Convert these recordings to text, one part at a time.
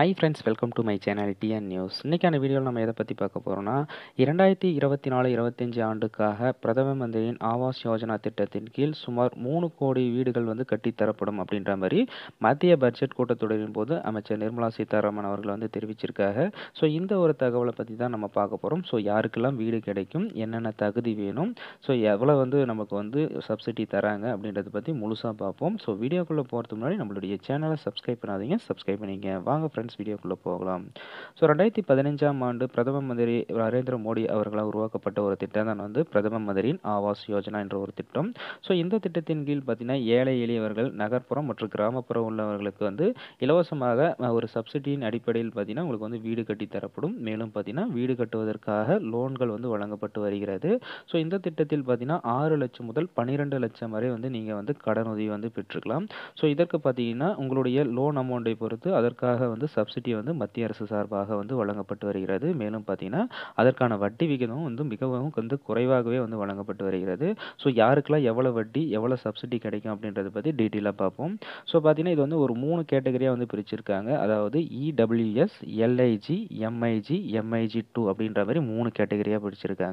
high friends welcome to my channel TN news இன்றைக்கான வீடியோவில் நம்ம எதை பற்றி பார்க்க போகிறோம்னா இரண்டாயிரத்தி இருபத்தி நாலு இருபத்தஞ்சி ஆண்டுக்காக பிரதம மந்திரியின் ஆவாஸ் யோஜனா திட்டத்தின் கீழ் சுமார் மூணு கோடி வீடுகள் வந்து கட்டித்தரப்படும் அப்படின்ற மாதிரி மத்திய பட்ஜெட் கூட்டத்தொடரின் போது அமைச்சர் நிர்மலா சீதாராமன் அவர்கள் வந்து தெரிவிச்சிருக்காங்க ஸோ இந்த ஒரு தகவலை பற்றி தான் நம்ம பார்க்க போகிறோம் ஸோ யாருக்கெல்லாம் வீடு கிடைக்கும் என்னென்ன தகுதி வேணும் ஸோ எவ்வளோ வந்து நமக்கு வந்து சப்சிடி தராங்க அப்படின்றத பற்றி முழுசாக பார்ப்போம் ஸோ வீடியோக்குள்ளே போகிறதுக்கு முன்னாடி நம்மளுடைய சேனலை சப்ஸ்கிரைப் பண்ணாதீங்க சப்ஸ்கிரைப் பண்ணிங்க வாங்க ஃப்ரெண்ட்ஸ் ஃப்ரெண்ட்ஸ் வீடியோக்குள்ளே போகலாம் ஸோ ரெண்டாயிரத்தி பதினஞ்சாம் ஆண்டு பிரதம மந்திரி நரேந்திர மோடி அவர்களால் உருவாக்கப்பட்ட ஒரு திட்டம் தான் வந்து பிரதம மந்திரியின் ஆவாஸ் யோஜனா என்ற ஒரு திட்டம் ஸோ இந்த திட்டத்தின் கீழ் பார்த்தீங்கன்னா ஏழை எளியவர்கள் நகர்ப்புறம் மற்றும் கிராமப்புறம் உள்ளவர்களுக்கு வந்து இலவசமாக ஒரு சப்சிடியின் அடிப்படையில் பார்த்தீங்கன்னா உங்களுக்கு வந்து வீடு கட்டி தரப்படும் மேலும் பார்த்தீங்கன்னா வீடு கட்டுவதற்காக லோன்கள் வந்து வழங்கப்பட்டு வருகிறது ஸோ இந்த திட்டத்தில் பார்த்தீங்கன்னா ஆறு லட்சம் முதல் பன்னிரெண்டு லட்சம் வரை வந்து நீங்கள் வந்து கடனுதவி வந்து பெற்றுக்கலாம் ஸோ இதற்கு பார்த்தீங்கன்னா உங்களுடைய லோன் அமௌண்ட்டை பொறுத்து அதற்காக வந்து சப்சிடி வந்து மத்திய அரசு சார்பாக வந்து வழங்கப்பட்டு வருகிறது மேலும் பார்த்தீங்கன்னா அதற்கான வட்டி விகிதமும் வந்து மிகவும் வந்து குறைவாகவே வந்து வழங்கப்பட்டு வருகிறது ஸோ யாருக்கெல்லாம் எவ்வளோ வட்டி எவ்வளோ சப்சிடி கிடைக்கும் அப்படின்றத பற்றி டீட்டெயிலாக பார்ப்போம் ஸோ பார்த்தீங்கன்னா இது வந்து ஒரு மூணு கேட்டகரியாக வந்து பிரிச்சிருக்காங்க அதாவது EWS LIG MIG MIG two அப்படின்ற மாதிரி மூணு கேட்டகரியாக பிரிச்சிருக்காங்க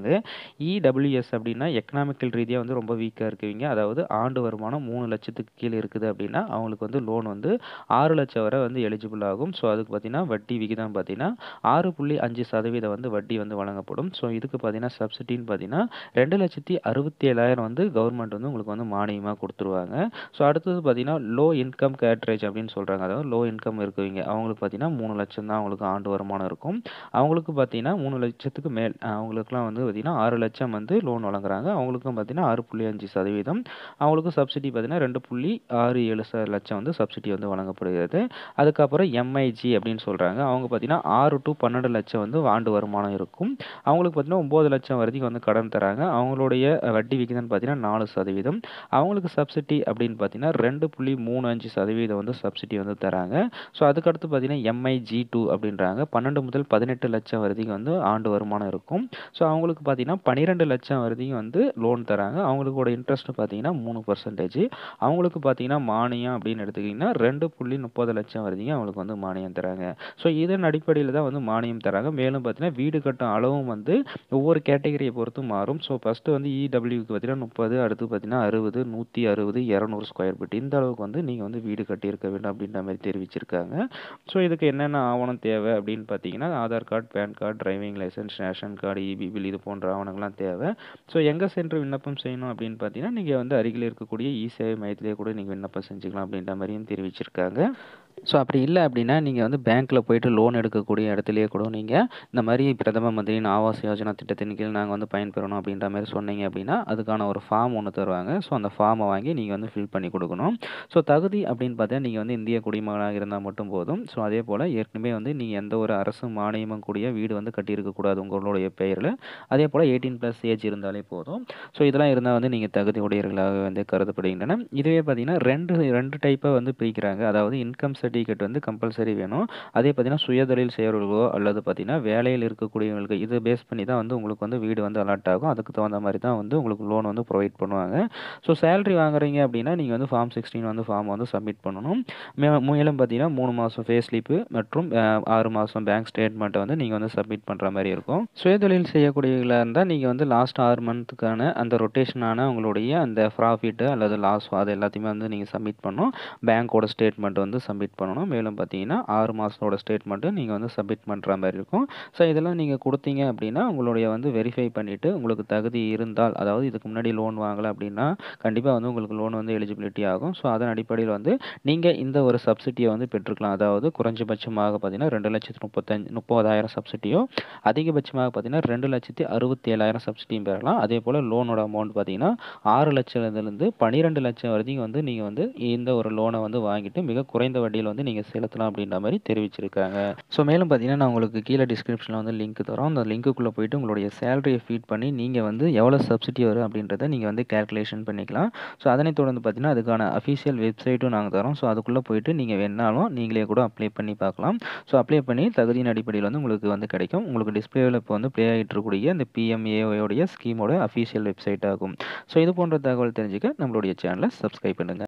இடபிள்யூஎஸ் e அப்படின்னா எக்கனாமிக்கல் ரீதியாக வந்து ரொம்ப வீக்காக இருக்குவீங்க அதாவது ஆண்டு வருமானம் மூணு லட்சத்துக்கு கீழே இருக்குது அப்படின்னா அவங்களுக்கு வந்து லோன் வந்து ஆறு லட்சம் வரை வந்து எலிஜிபிள் ஆகும் ஸோ ஸோ அதுக்கு பார்த்தீங்கன்னா வட்டி விகிதம் பார்த்தீங்கன்னா ஆறு புள்ளி அஞ்சு சதவீதம் வந்து வட்டி வந்து வழங்கப்படும் ஸோ இதுக்கு பார்த்தீங்கன்னா சப்சிடின்னு பார்த்தீங்கன்னா ரெண்டு லட்சத்தி அறுபத்தி ஏழாயிரம் வந்து கவர்மெண்ட் வந்து உங்களுக்கு வந்து மானியமாக கொடுத்துருவாங்க ஸோ அடுத்தது பார்த்தீங்கன்னா லோ இன்கம் கேட்ரேஜ் அப்படின்னு சொல்கிறாங்க அதாவது லோ இன்கம் இருக்குவீங்க அவங்களுக்கு பார்த்தீங்கன்னா மூணு லட்சம் தான் அவங்களுக்கு ஆண்டு வருமானம் இருக்கும் அவங்களுக்கு பார்த்தீங்கன்னா மூணு லட்சத்துக்கு மேல் அவங்களுக்குலாம் வந்து பார்த்தீங்கன்னா ஆறு லட்சம் வந்து லோன் வழங்குறாங்க அவங்களுக்கும் பார்த்தீங்கன்னா ஆறு புள்ளி அஞ்சு சதவீதம் அவங்களுக்கும் சப்சிடி பார்த்தீங்கன்னா ரெண்டு புள்ளி ஆறு ஏழு லட்சம் வந்து சப்சிடி வந்து வழங்கப்படுகிறது அதுக்கப்புறம் எம்ஐ ஏஜி அப்படின்னு சொல்கிறாங்க அவங்க பார்த்தீங்கன்னா ஆறு டு பன்னெண்டு லட்சம் வந்து ஆண்டு வருமானம் இருக்கும் அவங்களுக்கு பார்த்தீங்கன்னா ஒம்பது லட்சம் வரைக்கும் வந்து கடன் தராங்க அவங்களுடைய வட்டி விகிதம்னு பார்த்தீங்கன்னா நாலு சதவீதம் அவங்களுக்கு சப்சிடி அப்படின்னு பார்த்தீங்கன்னா ரெண்டு புள்ளி மூணு அஞ்சு சதவீதம் வந்து சப்சிடி வந்து தராங்க ஸோ அதுக்கடுத்து பார்த்தீங்கன்னா எம்ஐ ஜி டூ அப்படின்றாங்க பன்னெண்டு முதல் பதினெட்டு லட்சம் வரைக்கும் வந்து ஆண்டு வருமானம் இருக்கும் ஸோ அவங்களுக்கு பார்த்தீங்கன்னா பன்னிரெண்டு லட்சம் வரைக்கும் வந்து லோன் தராங்க அவங்களுக்கோட இன்ட்ரெஸ்ட் பார்த்தீங்கன்னா மூணு பர்சன்டேஜ் அவங்களுக்கு பார்த்தீங்கன்னா மானியம் அப்படின்னு எடுத்துக்கிட்டிங்கன்னா ரெண்டு புள்ளி முப்பது லட்சம் வரைக்கும் அவங்களுக்கு வந்து மானியம் மானியம் தராங்க ஸோ இதன் அடிப்படையில் தான் வந்து மானியம் தராங்க மேலும் பார்த்தீங்கன்னா வீடு கட்டும் அளவும் வந்து ஒவ்வொரு கேட்டகரியை பொறுத்து மாறும் ஸோ ஃபஸ்ட்டு வந்து இடபிள்யூக்கு e பார்த்தீங்கன்னா முப்பது அடுத்து பார்த்தீங்கன்னா அறுபது நூற்றி அறுபது இரநூறு ஸ்கொயர் ஃபீட் இந்த அளவுக்கு வந்து நீங்கள் வந்து வீடு கட்டியிருக்க வேண்டும் அப்படின்ற மாதிரி தெரிவிச்சிருக்காங்க ஸோ இதுக்கு என்னென்ன ஆவணம் தேவை அப்படின்னு பார்த்தீங்கன்னா Aadhaar card PAN card driving licence ration card EB bill இது போன்ற ஆவணங்கள்லாம் தேவை ஸோ எங்கே சென்று விண்ணப்பம் செய்யணும் அப்படின்னு பார்த்தீங்கன்னா நீங்கள் வந்து அருகில் இருக்கக்கூடிய இ சேவை மையத்திலே கூட நீங்கள் விண்ணப்பம் செஞ்சுக்கலாம் அப்படின்ற மாதிரியும் தெரிவிச்சிருக்காங்க ஸோ அப்படி இல்லை அப்படின்னா நீங்கள் நீங்கள் வந்து பேங்க்கில் போயிட்டு லோன் எடுக்கக்கூடிய இடத்துலையே கூட நீங்கள் இந்த மாதிரி பிரதம மந்திரியின் ஆவாஸ் யோஜனா திட்டத்தின் கீழ் நாங்கள் வந்து பயன்பெறணும் அப்படின்ற மாதிரி சொன்னீங்க அப்படின்னா அதுக்கான ஒரு ஃபார்ம் ஒன்று தருவாங்க ஸோ அந்த ஃபார்மை வாங்கி நீங்கள் வந்து ஃபில் பண்ணி கொடுக்கணும் ஸோ தகுதி அப்படின்னு பார்த்தா நீங்கள் வந்து இந்திய குடிமகனாக இருந்தால் மட்டும் போதும் ஸோ அதே போல் ஏற்கனவே வந்து நீங்கள் எந்த ஒரு அரசு மானியமும் கூடிய வீடு வந்து கட்டியிருக்கக்கூடாது உங்களுடைய பெயரில் அதே போல் எயிட்டீன் ப்ளஸ் ஏஜ் இருந்தாலே போதும் ஸோ இதெல்லாம் இருந்தால் வந்து நீங்கள் தகுதி உடையவர்களாக வந்து கருதப்படுகின்றன இதுவே பார்த்தீங்கன்னா ரெண்டு ரெண்டு டைப்பாக வந்து பிரிக்கிறாங்க அதாவது இன்கம் சர்டிஃபிகேட் வந்து கம்பல்சரி வேணும் செய்யணும் அதே பார்த்தீங்கன்னா சுயதொழில் செய்கிறவர்களோ அல்லது பார்த்தீங்கன்னா வேலையில் இருக்கக்கூடியவங்களுக்கு இது பேஸ் பண்ணி தான் வந்து உங்களுக்கு வந்து வீடு வந்து அலாட் ஆகும் அதுக்கு தகுந்த மாதிரி தான் வந்து உங்களுக்கு லோன் வந்து ப்ரொவைட் பண்ணுவாங்க ஸோ சேலரி வாங்குறீங்க அப்படின்னா நீங்கள் வந்து ஃபார்ம் சிக்ஸ்டீன் வந்து ஃபார்ம் வந்து சப்மிட் பண்ணணும் மேலும் பார்த்தீங்கன்னா மூணு மாதம் ஃபே ஸ்லிப்பு மற்றும் ஆறு மாதம் பேங்க் ஸ்டேட்மெண்ட்டை வந்து நீங்கள் வந்து சப்மிட் பண்ணுற மாதிரி இருக்கும் சுயதொழில் செய்யக்கூடியவர்களாக இருந்தால் நீங்கள் வந்து லாஸ்ட் ஆறு மந்த்துக்கான அந்த ரொட்டேஷனான உங்களுடைய அந்த ப்ராஃபிட்டு அல்லது லாஸ் அது எல்லாத்தையுமே வந்து நீங்கள் சப்மிட் பண்ணணும் பேங்க்கோட ஸ்டேட்மெண்ட் வந்து சப்மிட் பண்ணணும் மேலும் பார்த்தீங்கன்னா ஆறு மாதத்தோட ஸ்டேட்மெண்ட்டு நீங்கள் வந்து சப்மிட் பண்ணுற மாதிரி இருக்கும் ஸோ இதெல்லாம் நீங்கள் கொடுத்தீங்க அப்படின்னா உங்களுடைய வந்து வெரிஃபை பண்ணிவிட்டு உங்களுக்கு தகுதி இருந்தால் அதாவது இதுக்கு முன்னாடி லோன் வாங்கலை அப்படின்னா கண்டிப்பாக வந்து உங்களுக்கு லோன் வந்து எலிஜிபிலிட்டி ஆகும் ஸோ அதன் அடிப்படையில் வந்து நீங்கள் இந்த ஒரு சப்சிட்டியை வந்து பெற்றுக்கலாம் அதாவது குறைஞ்சபட்சமாக பார்த்தீங்கன்னா ரெண்டு லட்சத்து முப்பத்தஞ்சு முப்பதாயிரம் சப்சிட்டியும் அதிகபட்சமாக பார்த்தீங்கன்னா ரெண்டு லட்சத்தி அறுபத்தி ஏழாயிரம் சப்சிட்டியும் பெறலாம் அதே போல் லோனோட அமௌண்ட் பார்த்தீங்கன்னா ஆறு லட்சத்துலேருந்து பன்னிரெண்டு லட்சம் வரைக்கும் வந்து நீங்கள் வந்து இந்த ஒரு லோனை வந்து வாங்கிட்டு மிக குறைந்த வட்டியில் வந்து நீங்கள் செலுத்தலாம் அப்படின்ற மாதிரி மாதிரி தெரிவிச்சிருக்காங்க ஸோ மேலும் பார்த்தீங்கன்னா நான் உங்களுக்கு கீழே டிஸ்கிரிப்ஷனில் வந்து லிங்க் தரோம் அந்த லிங்க்குள்ளே போயிட்டு உங்களுடைய சேலரியை ஃபீட் பண்ணி நீங்கள் வந்து எவ்வளோ சப்சிடி வரும் அப்படின்றத நீங்கள் வந்து கேல்குலேஷன் பண்ணிக்கலாம் ஸோ அதனைத் தொடர்ந்து பார்த்தீங்கன்னா அதுக்கான அஃபிஷியல் வெப்சைட்டும் நாங்கள் தரோம் ஸோ அதுக்குள்ளே போயிட்டு நீங்கள் வேணாலும் நீங்களே கூட அப்ளை பண்ணி பார்க்கலாம் ஸோ அப்ளை பண்ணி தகுதியின் அடிப்படையில் வந்து உங்களுக்கு வந்து கிடைக்கும் உங்களுக்கு டிஸ்பிளேவில் இப்போ வந்து ப்ளே ஆகிட்டு இருக்கக்கூடிய அந்த பிஎம்ஏஓடைய ஸ்கீமோட அஃபீஷியல் வெப்சைட் ஆகும் ஸோ இது போன்ற தகவல் தெரிஞ்சுக்க நம்மளுடைய சேனலை சப்ஸ்கிரைப் பண்ணுங்கள்